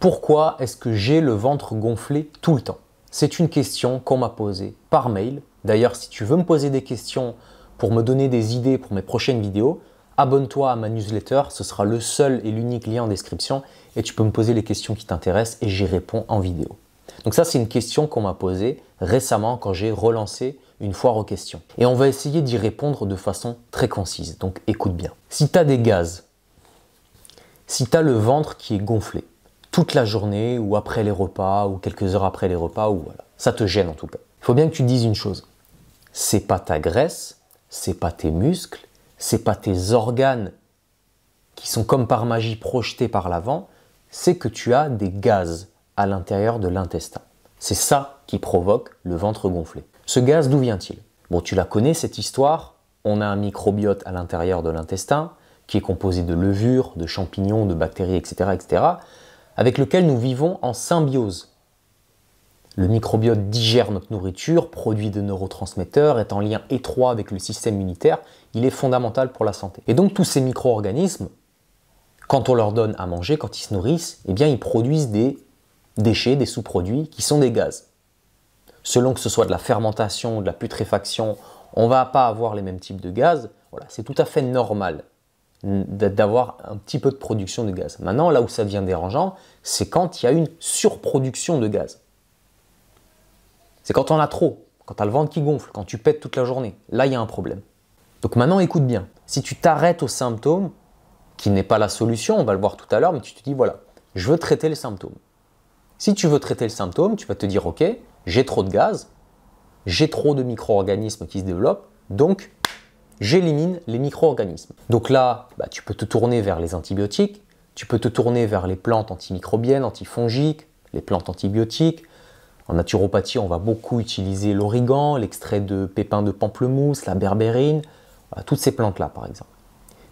Pourquoi est-ce que j'ai le ventre gonflé tout le temps C'est une question qu'on m'a posée par mail. D'ailleurs, si tu veux me poser des questions pour me donner des idées pour mes prochaines vidéos, abonne-toi à ma newsletter, ce sera le seul et l'unique lien en description et tu peux me poser les questions qui t'intéressent et j'y réponds en vidéo. Donc ça, c'est une question qu'on m'a posée récemment quand j'ai relancé une foire aux questions. Et on va essayer d'y répondre de façon très concise, donc écoute bien. Si tu as des gaz, si tu as le ventre qui est gonflé, toute la journée ou après les repas ou quelques heures après les repas ou voilà. Ça te gêne en tout cas. Il faut bien que tu dises une chose. C'est pas ta graisse, c'est pas tes muscles, c'est pas tes organes qui sont comme par magie projetés par l'avant, c'est que tu as des gaz à l'intérieur de l'intestin. C'est ça qui provoque le ventre gonflé. Ce gaz, d'où vient-il Bon, tu la connais cette histoire. On a un microbiote à l'intérieur de l'intestin qui est composé de levures, de champignons, de bactéries, etc., etc., avec lequel nous vivons en symbiose. Le microbiote digère notre nourriture, produit de neurotransmetteurs, est en lien étroit avec le système immunitaire, il est fondamental pour la santé. Et donc tous ces micro-organismes, quand on leur donne à manger, quand ils se nourrissent, eh bien ils produisent des déchets, des sous-produits qui sont des gaz. Selon que ce soit de la fermentation ou de la putréfaction, on ne va pas avoir les mêmes types de gaz. Voilà, c'est tout à fait normal d'avoir un petit peu de production de gaz. Maintenant, là où ça devient dérangeant, c'est quand il y a une surproduction de gaz. C'est quand on a trop, quand tu as le ventre qui gonfle, quand tu pètes toute la journée. Là, il y a un problème. Donc maintenant, écoute bien. Si tu t'arrêtes aux symptômes, qui n'est pas la solution, on va le voir tout à l'heure, mais tu te dis, voilà, je veux traiter les symptômes. Si tu veux traiter le symptôme, tu vas te dire, ok, j'ai trop de gaz, j'ai trop de micro-organismes qui se développent, donc j'élimine les micro-organismes. Donc là, bah, tu peux te tourner vers les antibiotiques, tu peux te tourner vers les plantes antimicrobiennes, antifongiques, les plantes antibiotiques. En naturopathie, on va beaucoup utiliser l'origan, l'extrait de pépins de pamplemousse, la berbérine, euh, toutes ces plantes-là par exemple.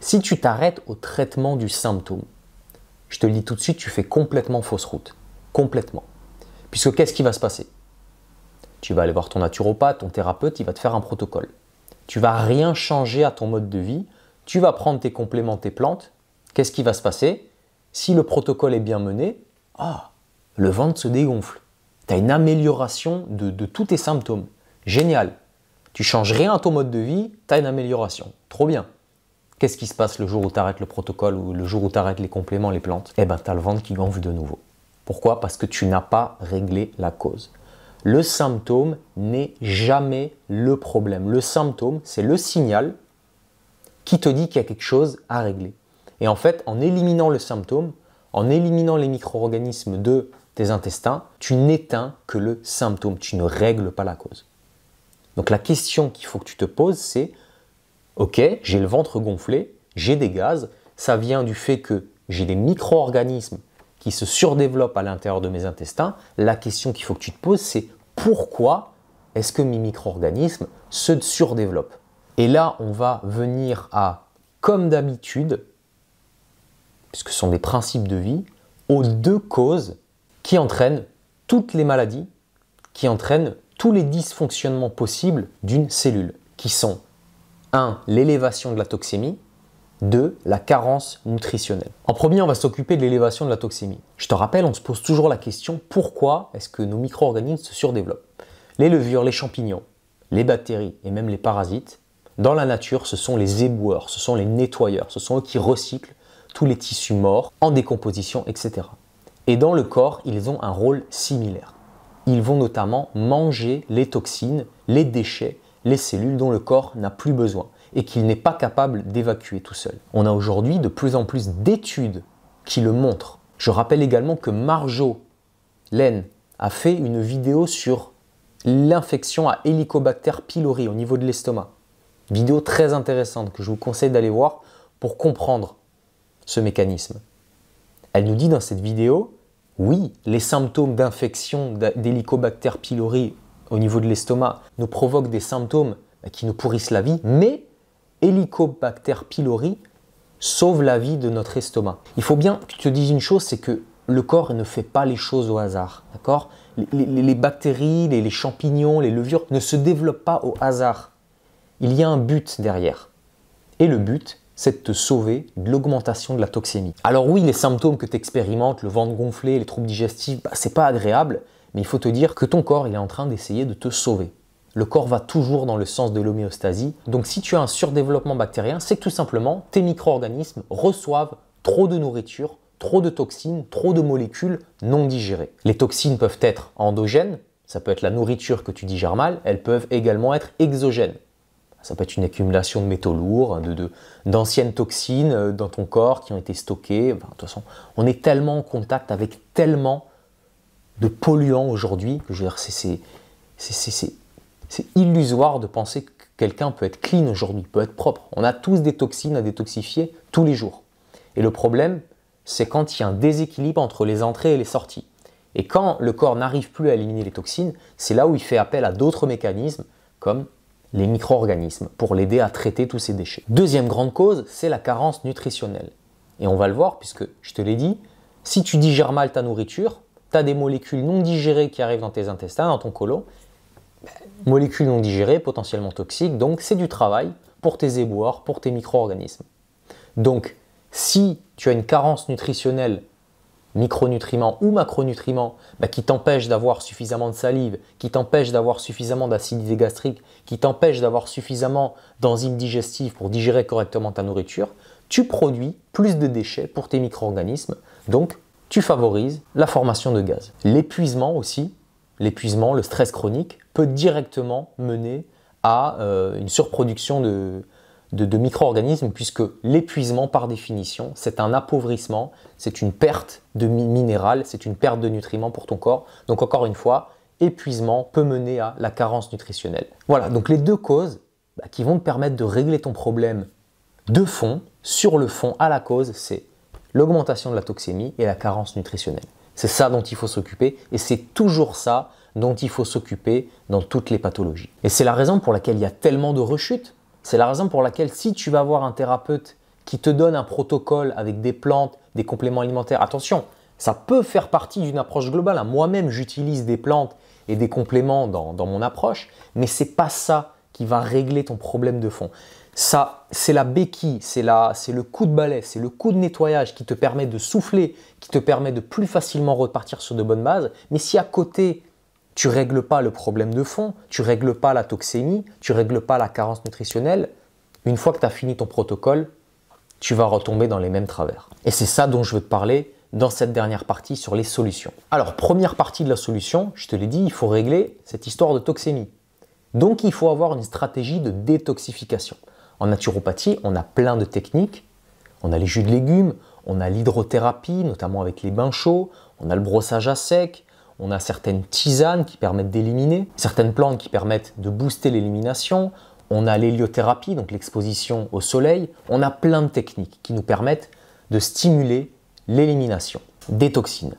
Si tu t'arrêtes au traitement du symptôme, je te le dis tout de suite, tu fais complètement fausse route. Complètement. Puisque qu'est-ce qui va se passer Tu vas aller voir ton naturopathe, ton thérapeute, il va te faire un protocole. Tu vas rien changer à ton mode de vie. Tu vas prendre tes compléments, tes plantes. Qu'est-ce qui va se passer Si le protocole est bien mené, ah, le ventre se dégonfle. Tu as une amélioration de, de tous tes symptômes. Génial. Tu changes rien à ton mode de vie, tu as une amélioration. Trop bien. Qu'est-ce qui se passe le jour où tu arrêtes le protocole ou le jour où tu arrêtes les compléments, les plantes Eh bien, tu as le ventre qui gonfle de nouveau. Pourquoi Parce que tu n'as pas réglé la cause. Le symptôme n'est jamais le problème. Le symptôme, c'est le signal qui te dit qu'il y a quelque chose à régler. Et en fait, en éliminant le symptôme, en éliminant les micro-organismes de tes intestins, tu n'éteins que le symptôme, tu ne règles pas la cause. Donc la question qu'il faut que tu te poses, c'est, ok, j'ai le ventre gonflé, j'ai des gaz, ça vient du fait que j'ai des micro-organismes qui se surdéveloppe à l'intérieur de mes intestins, la question qu'il faut que tu te poses, c'est pourquoi est-ce que mes micro-organismes se surdéveloppent Et là, on va venir à, comme d'habitude, puisque ce sont des principes de vie, aux deux causes qui entraînent toutes les maladies, qui entraînent tous les dysfonctionnements possibles d'une cellule, qui sont un, l'élévation de la toxémie, de la carence nutritionnelle. En premier, on va s'occuper de l'élévation de la toxémie. Je te rappelle, on se pose toujours la question pourquoi est-ce que nos micro-organismes se surdéveloppent Les levures, les champignons, les bactéries et même les parasites, dans la nature, ce sont les éboueurs, ce sont les nettoyeurs, ce sont eux qui recyclent tous les tissus morts en décomposition, etc. Et dans le corps, ils ont un rôle similaire. Ils vont notamment manger les toxines, les déchets, les cellules dont le corps n'a plus besoin et qu'il n'est pas capable d'évacuer tout seul. On a aujourd'hui de plus en plus d'études qui le montrent. Je rappelle également que Marjo Laine a fait une vidéo sur l'infection à Helicobacter pylori au niveau de l'estomac. Vidéo très intéressante que je vous conseille d'aller voir pour comprendre ce mécanisme. Elle nous dit dans cette vidéo, oui, les symptômes d'infection d'Helicobacter pylori au niveau de l'estomac nous provoquent des symptômes qui nous pourrissent la vie, mais Helicobacter pylori sauve la vie de notre estomac. Il faut bien que tu te dises une chose, c'est que le corps ne fait pas les choses au hasard, les, bactéries, les, champignons, les levures ne se développent pas au hasard. Il y a un but derrière. Et le but, c'est de te sauver de l'augmentation de la toxémie. Alors oui, les symptômes que tu expérimentes, le ventre gonflé, les troubles digestifs, ce bah, c'est pas agréable, mais il faut te dire que ton corps il est en train d'essayer de te sauver le corps va toujours dans le sens de l'homéostasie. Donc si tu as un surdéveloppement bactérien, c'est que tout simplement tes micro-organismes reçoivent trop de nourriture, trop de toxines, trop de molécules non digérées. Les toxines peuvent être endogènes, ça peut être la nourriture que tu digères mal, elles peuvent également être exogènes. Ça peut être une accumulation de métaux lourds, hein, d'anciennes de, toxines euh, dans ton corps qui ont été stockées. de toute façon, on est tellement en contact avec tellement de polluants aujourd'hui que je veux dire, c'est c'est illusoire de penser que quelqu'un peut être clean aujourd'hui, peut être propre. On a tous des toxines à détoxifier tous les jours. Et le problème, c'est quand il y a un déséquilibre entre les entrées et les sorties. Et quand le corps n'arrive plus à éliminer les toxines, c'est là où il fait appel à d'autres mécanismes comme les micro-organismes pour l'aider à traiter tous ces déchets. Deuxième grande cause, c'est la carence nutritionnelle. Et on va le voir puisque je te l'ai dit, si tu digères mal ta nourriture, tu as des molécules non digérées qui arrivent dans tes intestins, dans ton côlon, molécules non digérées, potentiellement toxiques, donc c'est du travail pour tes éboueurs, pour tes micro-organismes. Donc, si tu as une carence nutritionnelle, micronutriments ou macronutriments, bah, qui t'empêche d'avoir suffisamment de salive, qui t'empêche d'avoir suffisamment d'acidité gastrique, qui t'empêche d'avoir suffisamment d'enzymes digestives pour digérer correctement ta nourriture, tu produis plus de déchets pour tes micro-organismes, donc tu favorises la formation de gaz. L'épuisement aussi, l'épuisement, le stress chronique, peut directement mener à euh, une surproduction de, micro-organismes, puisque l'épuisement, par définition, c'est un appauvrissement, c'est une perte de minéral, c'est une perte de nutriments pour ton corps. Donc encore une fois, épuisement peut mener à la carence nutritionnelle. Voilà, donc les deux causes bah, qui vont te permettre de régler ton problème de fond, sur le fond, à la cause, c'est l'augmentation de la toxémie et la carence nutritionnelle. C'est ça dont il faut s'occuper et c'est toujours ça dont il faut s'occuper dans toutes les pathologies. Et c'est la raison pour laquelle il y a tellement de rechutes. C'est la raison pour laquelle si tu vas voir un thérapeute qui te donne un protocole avec des plantes, des compléments alimentaires, attention, ça peut faire partie d'une approche globale. Moi-même, j'utilise des plantes et des compléments dans, dans mon approche, mais ce n'est pas ça qui va régler ton problème de fond. Ça, c'est la béquille, c'est le coup de balai, c'est le coup de nettoyage qui te permet de souffler, qui te permet de plus facilement repartir sur de bonnes bases. Mais si à côté, tu règles pas le problème de fond, tu règles pas la toxémie, tu règles pas la carence nutritionnelle, une fois que tu as fini ton protocole, tu vas retomber dans les mêmes travers. Et c'est ça dont je veux te parler dans cette dernière partie sur les solutions. Alors, première partie de la solution, je te l'ai dit, il faut régler cette histoire de toxémie. Donc, il faut avoir une stratégie de détoxification. En naturopathie, on a plein de techniques. On a les jus de légumes, on a l'hydrothérapie, notamment avec les bains chauds, on a le brossage à sec, on a certaines tisanes qui permettent d'éliminer, certaines plantes qui permettent de booster l'élimination, on a l'héliothérapie, donc l'exposition au soleil, on a plein de techniques qui nous permettent de stimuler l'élimination des toxines.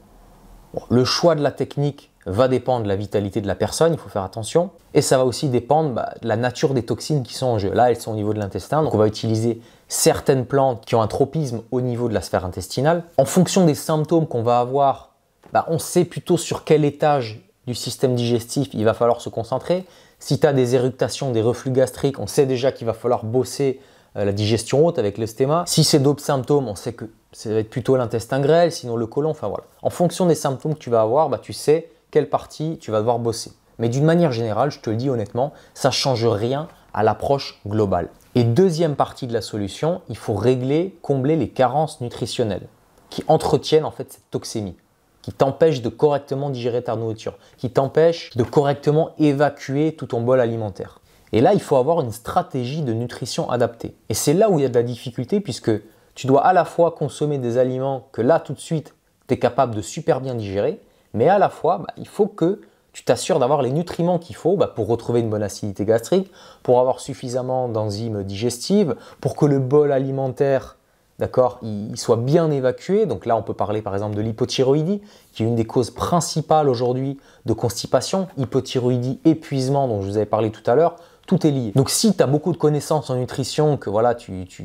le choix de la technique va dépendre de la vitalité de la personne, il faut faire attention. Et ça va aussi dépendre bah, de la nature des toxines qui sont en jeu. Là, elles sont au niveau de l'intestin, donc on va utiliser certaines plantes qui ont un tropisme au niveau de la sphère intestinale. En fonction des symptômes qu'on va avoir, bah, on sait plutôt sur quel étage du système digestif il va falloir se concentrer. Si tu as des éructations, des reflux gastriques, on sait déjà qu'il va falloir bosser euh, la digestion haute avec le Si c'est d'autres symptômes, on sait que ça va être plutôt l'intestin grêle, sinon le côlon, enfin voilà. En fonction des symptômes que tu vas avoir, bah, tu sais quelle partie tu vas devoir bosser. Mais d'une manière générale, je te le dis honnêtement, ça ne change rien à l'approche globale. Et deuxième partie de la solution, il faut régler, combler les carences nutritionnelles qui entretiennent en fait cette toxémie, qui t'empêchent de correctement digérer ta nourriture, qui t'empêchent de correctement évacuer tout ton bol alimentaire. Et là, il faut avoir une stratégie de nutrition adaptée. Et c'est là où il y a de la difficulté puisque tu dois à la fois consommer des aliments que là tout de suite, tu es capable de super bien digérer, mais à la fois, bah, il faut que tu t'assures d'avoir les nutriments qu'il faut bah, pour retrouver une bonne acidité gastrique, pour avoir suffisamment d'enzymes digestives, pour que le bol alimentaire d'accord, soit bien évacué. Donc là, on peut parler par exemple de l'hypothyroïdie, qui est une des causes principales aujourd'hui de constipation. Hypothyroïdie, épuisement dont je vous avais parlé tout à l'heure, tout est lié. Donc si tu as beaucoup de connaissances en nutrition, que voilà,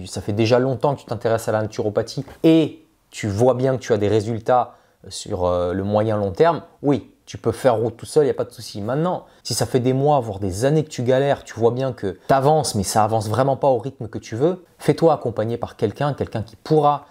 ça fait déjà longtemps que tu t'intéresses à la naturopathie et tu vois bien que tu as des résultats sur euh, le moyen long terme, oui, tu peux faire route tout seul, il n'y a pas de souci. Maintenant, si ça fait des mois, voire des années que tu galères, tu vois bien que tu avances, mais ça avance vraiment pas au rythme que tu veux, fais-toi accompagner par quelqu'un, quelqu'un qui pourra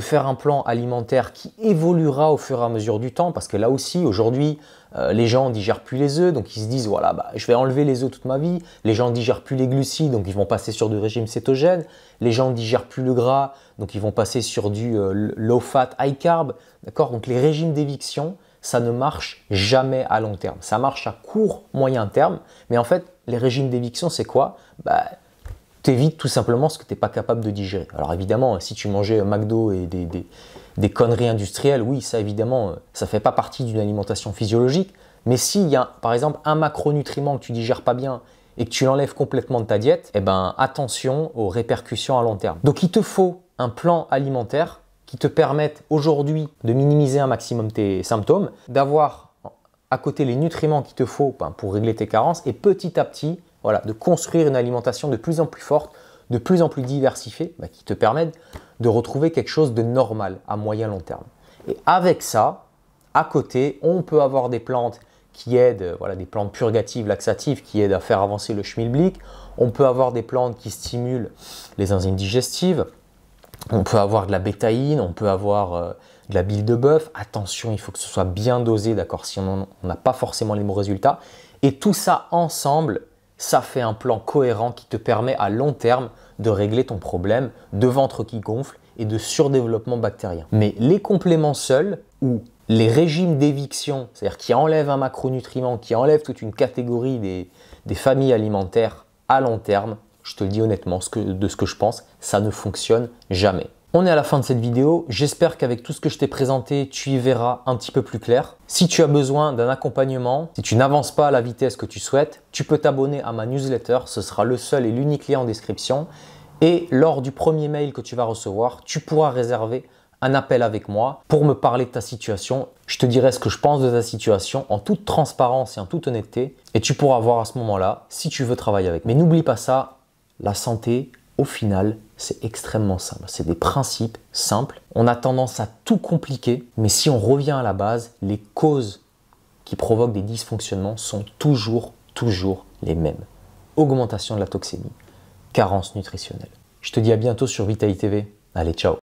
faire un plan alimentaire qui évoluera au fur et à mesure du temps, parce que là aussi, aujourd'hui, euh, les gens digèrent plus les œufs, donc ils se disent, voilà, bah, je vais enlever les œufs toute ma vie, les gens digèrent plus les glucides, donc ils vont passer sur du régime cétogène, les gens digèrent plus le gras, donc ils vont passer sur du euh, low fat, high carb, d'accord Donc les régimes d'éviction, ça ne marche jamais à long terme, ça marche à court, moyen terme, mais en fait, les régimes d'éviction, c'est quoi bah, t'évites tout simplement ce que tu t'es pas capable de digérer. Alors évidemment, euh, si tu mangeais euh, McDo et des, des, conneries industrielles, oui, ça évidemment, euh, ça fait pas partie d'une alimentation physiologique. Mais s'il y a par exemple un macronutriment que tu digères pas bien et que tu l'enlèves complètement de ta diète, eh ben attention aux répercussions à long terme. Donc il te faut un plan alimentaire qui te permette aujourd'hui de minimiser un maximum tes symptômes, d'avoir à côté les nutriments qu'il te faut ben, pour régler tes carences et petit à petit voilà, de construire une alimentation de plus en plus forte, de plus en plus diversifiée, bah, qui te permette de retrouver quelque chose de normal à moyen long terme. Et avec ça, à côté, on peut avoir des plantes qui aident, euh, voilà, des plantes purgatives, laxatives, qui aident à faire avancer le schmilblick. On peut avoir des plantes qui stimulent les enzymes digestives. On peut avoir de la bétaïne, on peut avoir euh, de la bile de bœuf. Attention, il faut que ce soit bien dosé, d'accord Sinon, on n'a pas forcément les bons résultats. Et tout ça ensemble ça fait un plan cohérent qui te permet à long terme de régler ton problème de ventre qui gonfle et de surdéveloppement bactérien. Mais les compléments seuls ou les régimes d'éviction, c'est-à-dire qui enlèvent un macronutriment, qui enlèvent toute une catégorie des, familles alimentaires à long terme, je te le dis honnêtement, de ce que je pense, ça ne fonctionne jamais. On est à la fin de cette vidéo, j'espère qu'avec tout ce que je t'ai présenté, tu y verras un petit peu plus clair. Si tu as besoin d'un accompagnement, si tu n'avances pas à la vitesse que tu souhaites, tu peux t'abonner à ma newsletter, ce sera le seul et l'unique lien en description. Et lors du premier mail que tu vas recevoir, tu pourras réserver un appel avec moi pour me parler de ta situation. Je te dirai ce que je pense de ta situation en toute transparence et en toute honnêteté. Et tu pourras voir à ce moment-là si tu veux travailler avec. Mais n'oublie pas ça, la santé, au final, c'est extrêmement simple. C'est des principes simples. On a tendance à tout compliquer, mais si on revient à la base, les causes qui provoquent des dysfonctionnements sont toujours, toujours les mêmes. Augmentation de la toxémie, carence nutritionnelle. Je te dis à bientôt sur Vital TV. Allez, ciao